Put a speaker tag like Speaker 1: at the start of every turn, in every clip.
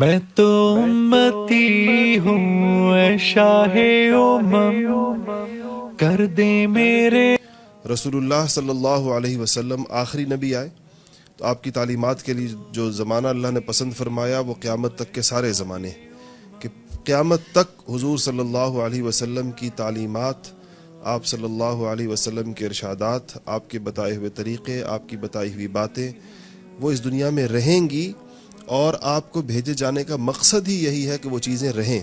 Speaker 1: میں تو امتی ہوں اے شاہ امم کر دے میرے رسول اللہ صلی اللہ علیہ وسلم آخری نبی آئے تو آپ کی تعلیمات کے لیے جو زمانہ اللہ نے پسند فرمایا وہ قیامت تک کے سارے زمانے کہ قیامت تک حضور صلی اللہ علیہ وسلم کی تعلیمات آپ صلی اللہ علیہ وسلم کے ارشادات آپ کے بتائے ہوئے طریقے آپ کی بتائی ہوئی باتیں وہ اس دنیا میں رہیں گی اور آپ کو بھیجے جانے کا مقصد ہی یہی ہے کہ وہ چیزیں رہیں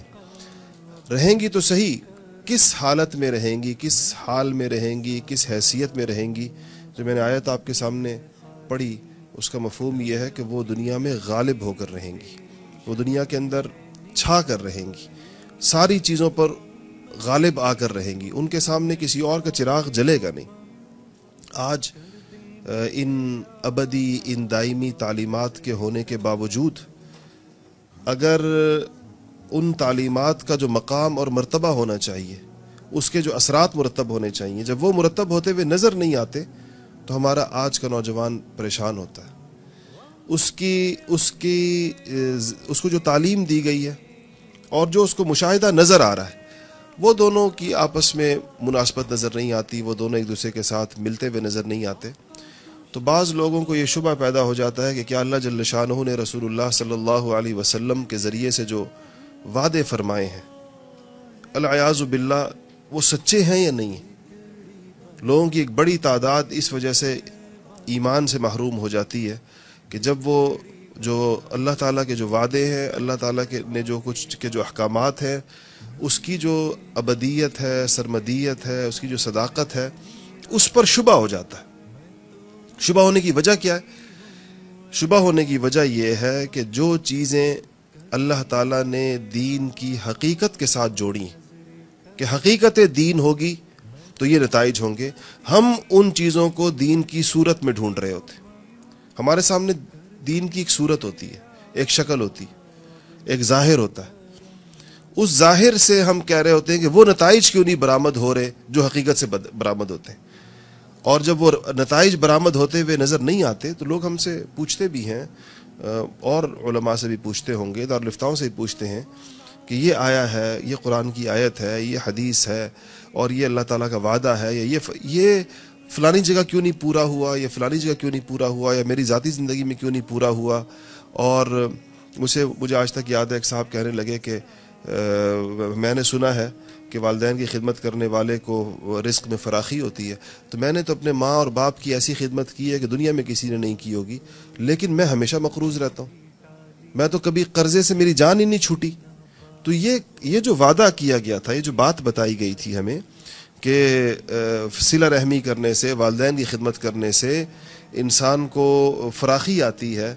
Speaker 1: رہیں گی تو صحیح کس حالت میں رہیں گی کس حال میں رہیں گی کس حیثیت میں رہیں گی جو میں نے آیت آپ کے سامنے پڑھی اس کا مفہوم یہ ہے کہ وہ دنیا میں غالب ہو کر رہیں گی وہ دنیا کے اندر چھا کر رہیں گی ساری چیزوں پر غالب آ کر رہیں گی ان کے سامنے کسی اور کا چراغ جلے گا نہیں آج ان ابدی ان دائمی تعلیمات کے ہونے کے باوجود اگر ان تعلیمات کا جو مقام اور مرتبہ ہونا چاہیے اس کے جو اثرات مرتب ہونے چاہیے جب وہ مرتب ہوتے ہوئے نظر نہیں آتے تو ہمارا آج کا نوجوان پریشان ہوتا ہے اس کی اس کی اس کو جو تعلیم دی گئی ہے اور جو اس کو مشاہدہ نظر آ رہا ہے وہ دونوں کی آپس میں مناسبت نظر نہیں آتی وہ دونوں ایک دوسرے کے ساتھ ملتے ہوئے نظر نہیں آتے تو بعض لوگوں کو یہ شبہ پیدا ہو جاتا ہے کہ کیا اللہ جل شاہ نے رسول اللہ صلی اللہ علیہ وسلم کے ذریعے سے جو وعدے فرمائے ہیں الیاز باللہ وہ سچے ہیں یا نہیں لوگوں کی ایک بڑی تعداد اس وجہ سے ایمان سے محروم ہو جاتی ہے کہ جب وہ جو اللہ تعالیٰ کے جو وعدے ہیں اللہ تعالیٰ کے نے جو کچھ کے جو احکامات ہیں اس کی جو ابدیت ہے سرمدیت ہے اس کی جو صداقت ہے اس پر شبہ ہو جاتا ہے شبہ ہونے کی وجہ کیا ہے شبہ ہونے کی وجہ یہ ہے کہ جو چیزیں اللہ تعالیٰ نے دین کی حقیقت کے ساتھ ہیں کہ حقیقت دین ہوگی تو یہ نتائج ہوں گے ہم ان چیزوں کو دین کی صورت میں ڈھونڈ رہے ہوتے ہیں ہمارے سامنے دین کی ایک صورت ہوتی ہے ایک شکل ہوتی ایک ظاہر ہوتا ہے اس ظاہر سے ہم کہہ رہے ہوتے ہیں کہ وہ نتائج کیوں نہیں برامد ہو رہے جو حقیقت سے برامد ہوتے ہیں اور جب وہ نتائج برآمد ہوتے ہوئے نظر نہیں آتے تو لوگ ہم سے پوچھتے بھی ہیں اور علماء سے بھی پوچھتے ہوں گے اور لفتاؤں سے بھی پوچھتے ہیں کہ یہ آیا ہے یہ قرآن کی آیت ہے یہ حدیث ہے اور یہ اللہ تعالیٰ کا وعدہ ہے یا یہ یہ فلانی جگہ کیوں نہیں پورا ہوا یا فلانی جگہ کیوں نہیں پورا ہوا یا میری ذاتی زندگی میں کیوں نہیں پورا ہوا اور اسے مجھے آج تک یاد ہے ایک صاحب کہنے لگے کہ میں نے سنا ہے کہ والدین کی خدمت کرنے والے کو رزق میں فراخی ہوتی ہے تو میں نے تو اپنے ماں اور باپ کی ایسی خدمت کی ہے کہ دنیا میں کسی نے نہیں کی ہوگی لیکن میں ہمیشہ مقروض رہتا ہوں میں تو کبھی قرضے سے میری جان ہی نہیں چھوٹی تو یہ یہ جو وعدہ کیا گیا تھا یہ جو بات بتائی گئی تھی ہمیں کہ سلا رحمی کرنے سے والدین کی خدمت کرنے سے انسان کو فراخی آتی ہے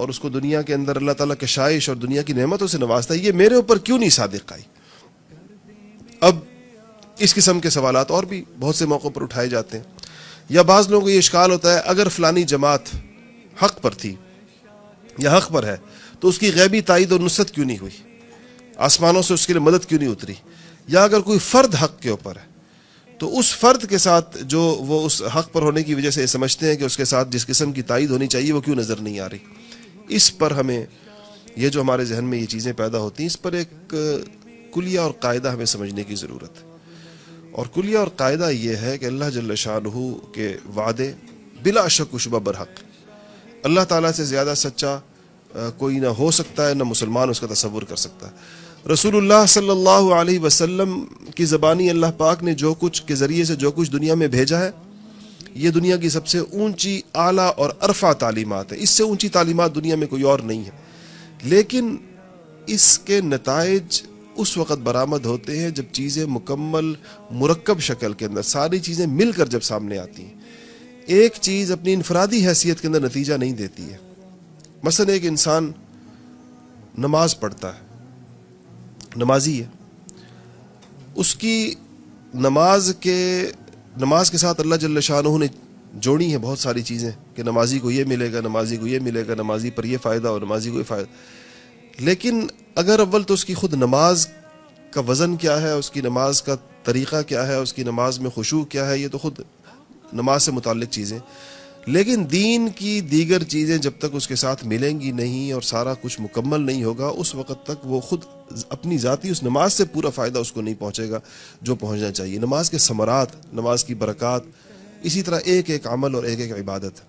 Speaker 1: اور اس کو دنیا کے اندر اللہ تعالیٰ کے شائش اور دنیا کی نعمتوں سے نوازتا ہے یہ میرے اوپر کیوں نہیں صادق آئی اب اس قسم کے سوالات اور بھی بہت سے موقعوں پر اٹھائے جاتے ہیں یا بعض لوگوں کو یہ اشکال ہوتا ہے اگر فلانی جماعت حق پر تھی یا حق پر ہے تو اس کی غیبی تائید اور نصرت کیوں نہیں ہوئی آسمانوں سے اس کے لیے مدد کیوں نہیں اتری یا اگر کوئی فرد حق کے اوپر ہے تو اس فرد کے ساتھ جو وہ اس حق پر ہونے کی وجہ سے یہ سمجھتے ہیں کہ اس کے ساتھ جس قسم کی تائید ہونی چاہیے وہ کیوں نظر نہیں آ رہی اس پر ہمیں یہ جو ہمارے ذہن میں یہ چیزیں پیدا ہوتی ہیں اس پر ایک کلیہ اور قاعدہ ہمیں سمجھنے کی ضرورت ہے اور کلیہ اور قاعدہ یہ ہے کہ اللہ جہ کے وعدے بلا شک و شبہ برحق اللہ تعالیٰ سے زیادہ سچا کوئی نہ ہو سکتا ہے نہ مسلمان اس کا تصور کر سکتا ہے رسول اللہ صلی اللہ علیہ وسلم کی زبانی اللہ پاک نے جو کچھ کے ذریعے سے جو کچھ دنیا میں بھیجا ہے یہ دنیا کی سب سے اونچی اعلیٰ اور عرفہ تعلیمات ہے اس سے اونچی تعلیمات دنیا میں کوئی اور نہیں ہے لیکن اس کے نتائج اس وقت برآمد ہوتے ہیں جب چیزیں مکمل مرکب شکل کے اندر ساری چیزیں مل کر جب سامنے آتی ہیں ایک چیز اپنی انفرادی حیثیت کے اندر نتیجہ نہیں دیتی ہے مثلا ایک انسان نماز پڑھتا ہے نمازی ہے اس کی نماز کے نماز کے ساتھ اللہ جل شاہ نے جوڑی ہیں بہت ساری چیزیں کہ نمازی کو یہ ملے گا نمازی کو یہ ملے گا نمازی پر یہ فائدہ اور نمازی کو یہ فائدہ لیکن اگر اول تو اس کی خود نماز کا وزن کیا ہے اس کی نماز کا طریقہ کیا ہے اس کی نماز میں خوشو کیا ہے یہ تو خود نماز سے متعلق چیزیں لیکن دین کی دیگر چیزیں جب تک اس کے ساتھ ملیں گی نہیں اور سارا کچھ مکمل نہیں ہوگا اس وقت تک وہ خود اپنی ذاتی اس نماز سے پورا فائدہ اس کو نہیں پہنچے گا جو پہنچنا چاہیے نماز کے ثمرات نماز کی برکات اسی طرح ایک ایک عمل اور ایک ایک عبادت